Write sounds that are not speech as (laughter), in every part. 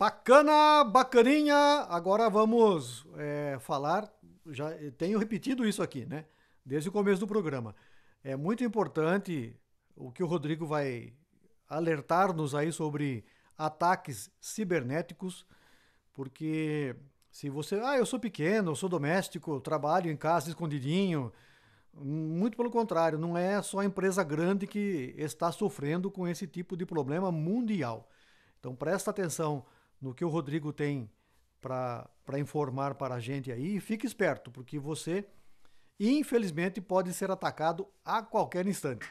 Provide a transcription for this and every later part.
Bacana, bacaninha. Agora vamos é, falar. Já eh, tenho repetido isso aqui, né? Desde o começo do programa. É muito importante o que o Rodrigo vai alertar-nos aí sobre ataques cibernéticos, porque se você, ah, eu sou pequeno, eu sou doméstico, trabalho em casa escondidinho, muito pelo contrário, não é só a empresa grande que está sofrendo com esse tipo de problema mundial. Então presta atenção no que o Rodrigo tem para informar para a gente aí. E fique esperto, porque você, infelizmente, pode ser atacado a qualquer instante.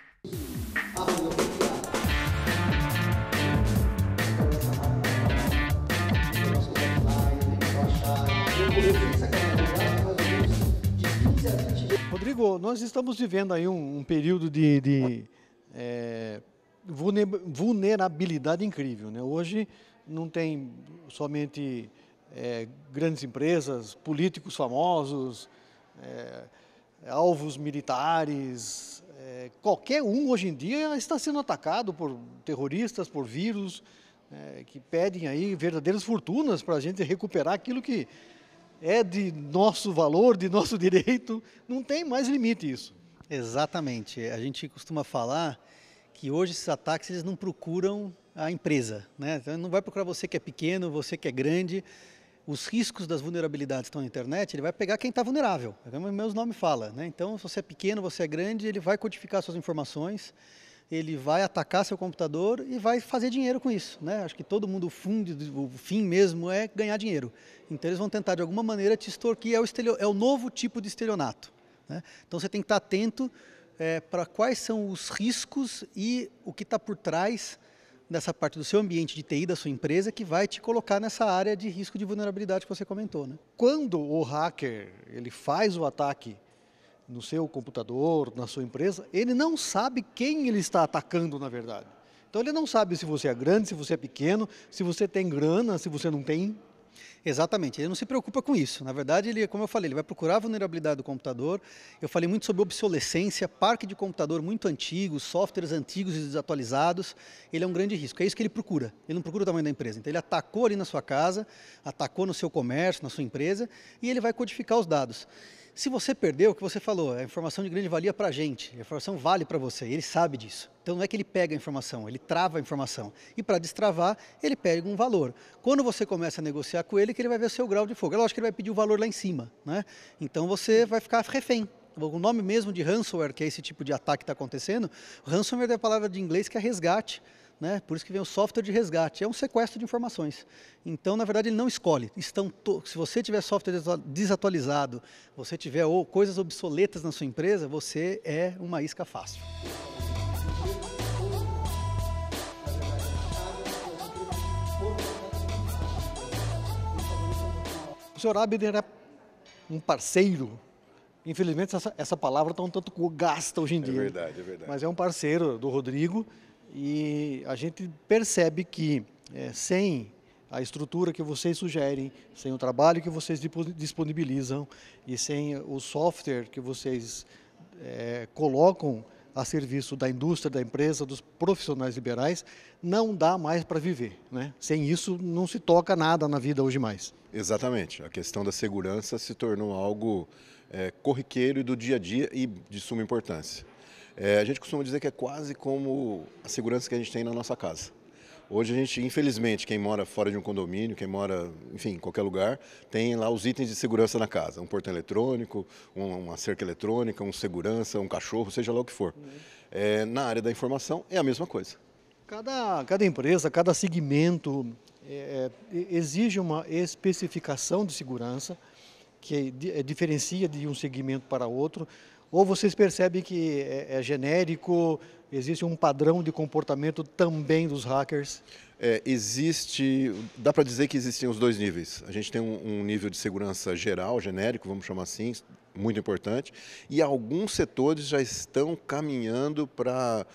Rodrigo, nós estamos vivendo aí um, um período de, de é, vulnerabilidade incrível. Né? Hoje não tem somente é, grandes empresas, políticos famosos, é, alvos militares. É, qualquer um hoje em dia está sendo atacado por terroristas, por vírus, é, que pedem aí verdadeiras fortunas para a gente recuperar aquilo que é de nosso valor, de nosso (laughs) direito. Não tem mais limite isso. Exatamente. A gente costuma falar que hoje esses ataques eles não procuram a empresa. Né? Então, não vai procurar você que é pequeno, você que é grande. Os riscos das vulnerabilidades estão na internet, ele vai pegar quem está vulnerável, é o meu nome fala. Né? Então, se você é pequeno, você é grande, ele vai codificar suas informações, ele vai atacar seu computador e vai fazer dinheiro com isso. Né? Acho que todo mundo, o, fundo, o fim mesmo é ganhar dinheiro. Então, eles vão tentar, de alguma maneira, te extorquir, é o, estelio, é o novo tipo de estelionato. Né? Então, você tem que estar tá atento é, eh, para quais são os riscos e o que está por trás nessa parte do seu ambiente de TI da sua empresa que vai te colocar nessa área de risco de vulnerabilidade que você comentou. Né? Quando o hacker ele faz o ataque no seu computador, na sua empresa, ele não sabe quem ele está atacando, na verdade. Então ele não sabe se você é grande, se você é pequeno, se você tem grana, se você não tem. Exatamente, ele não se preocupa com isso. Na verdade, ele, como eu falei, ele vai procurar a vulnerabilidade do computador. Eu falei muito sobre obsolescência, parque de computador muito antigo, softwares antigos e desatualizados. Ele é um grande risco. É isso que ele procura. Ele não procura o tamanho da empresa. Então, ele atacou ali na sua casa, atacou no seu comércio, na sua empresa, e ele vai codificar os dados. Se você perdeu, o que você falou, é informação de grande valia para a gente, a informação vale para você, ele sabe disso. Então não é que ele pega a informação, ele trava a informação. E para destravar, ele pega um valor. Quando você começa a negociar com ele, que ele vai ver o seu grau de fogo. É lógico que ele vai pedir o valor lá em cima, né? Então você vai ficar refém o nome mesmo de ransomware, que é esse tipo de ataque que está acontecendo, ransomware é a palavra de inglês que é resgate. Né? Por isso que vem o software de resgate, é um sequestro de informações. Então, na verdade, ele não escolhe. Estão se você tiver software desatualizado, você tiver ou coisas obsoletas na sua empresa, você é uma isca fácil. O senhor Abner é um parceiro. Infelizmente, essa, essa palavra está um tanto gasta hoje em é dia. É verdade, é verdade. Mas é um parceiro do Rodrigo e a gente percebe que é, sem a estrutura que vocês sugerem, sem o trabalho que vocês disponibilizam e sem o software que vocês é, colocam a serviço da indústria, da empresa, dos profissionais liberais, não dá mais para viver. Né? Sem isso, não se toca nada na vida hoje mais. Exatamente. A questão da segurança se tornou algo é, corriqueiro e do dia a dia e de suma importância. É, a gente costuma dizer que é quase como a segurança que a gente tem na nossa casa. Hoje a gente, infelizmente, quem mora fora de um condomínio, quem mora, enfim, em qualquer lugar, tem lá os itens de segurança na casa. Um portão eletrônico, uma cerca eletrônica, um segurança, um cachorro, seja lá o que for. É, na área da informação é a mesma coisa. Cada, cada empresa, cada segmento é, é exige uma especificação de segurança que eh, diferencia de um segmento para outro? Ou vocês percebem que é, é genérico, existe um padrão de comportamento também dos hackers? É, existe, dá para dizer que existem os dois níveis. A gente tem um, um nível de segurança geral, genérico, vamos chamar assim, muito importante, e alguns setores já estão caminhando para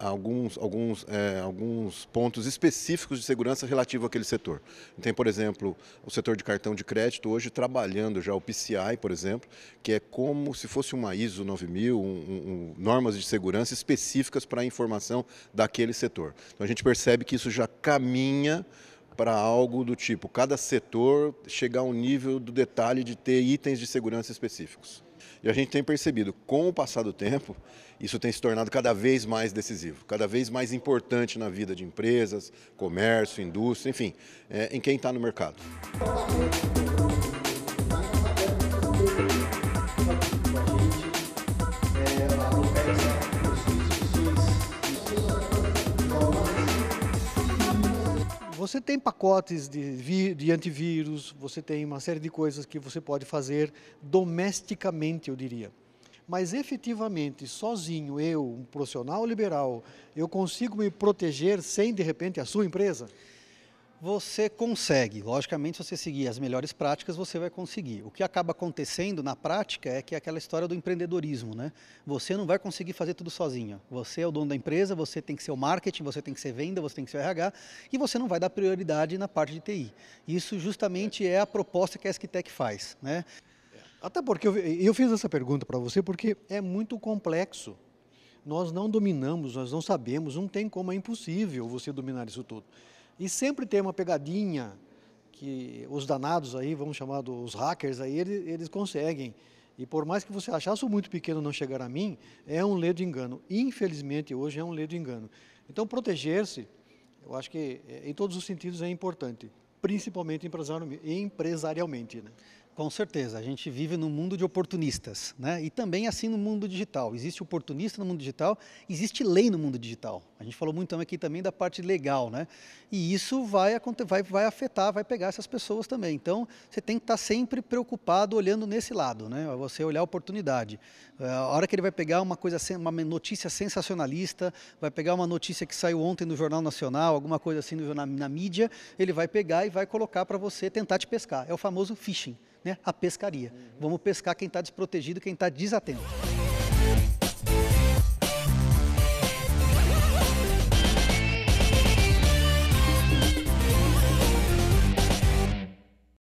alguns, alguns, é, alguns pontos específicos de segurança relativo àquele setor. Tem, por exemplo, o setor de cartão de crédito hoje trabalhando já o PCI, por exemplo, que é como se fosse uma ISO 9000, um, um, normas de segurança específicas para a informação daquele setor. Então a gente percebe que isso já caminha para algo do tipo, cada setor chegar a um nível do detalhe de ter itens de segurança específicos. E a gente tem percebido, com o passar do tempo, isso tem se tornado cada vez mais decisivo, cada vez mais importante na vida de empresas, comércio, indústria, enfim, é, em quem está no mercado. você tem pacotes de, de antivírus, você tem uma série de coisas que você pode fazer domesticamente, eu diria mas efetivamente, sozinho, eu, um profissional liberal, eu consigo me proteger sem, de repente, a sua empresa? Você consegue, logicamente, se você seguir as melhores práticas, você vai conseguir. O que acaba acontecendo na prática é que é aquela história do empreendedorismo, né? Você não vai conseguir fazer tudo sozinho. Você é o dono da empresa, você tem que ser o marketing, você tem que ser venda, você tem que ser o RH e você não vai dar prioridade na parte de TI. Isso justamente é a proposta que a Esquitec faz, né? Até porque eu, eu fiz essa pergunta para você porque é muito complexo nós não dominamos, nós não sabemos, não tem como, é impossível você dominar isso tudo. E sempre tem uma pegadinha que os danados aí, vamos chamar dos hackers aí, eles, eles conseguem. E por mais que você achasse muito pequeno não chegar a mim, é um ledo engano. Infelizmente, hoje é um ledo engano. Então, proteger-se, eu acho que é, em todos os sentidos é importante, principalmente empresarialmente. Né? Com certeza, a gente vive num mundo de oportunistas, né? E também assim no mundo digital. Existe oportunista no mundo digital, existe lei no mundo digital. A gente falou muito aqui também da parte legal, né? E isso vai, vai, vai afetar, vai pegar essas pessoas também. Então, você tem que estar tá sempre preocupado olhando nesse lado, né? É você olhar a oportunidade. É, a hora que ele vai pegar uma coisa, uma notícia sensacionalista, vai pegar uma notícia que saiu ontem no Jornal Nacional, alguma coisa assim na, na mídia, ele vai pegar e vai colocar para você tentar te pescar. É o famoso phishing né, a pescaria. Vamos pescar quem está desprotegido, quem está desatento.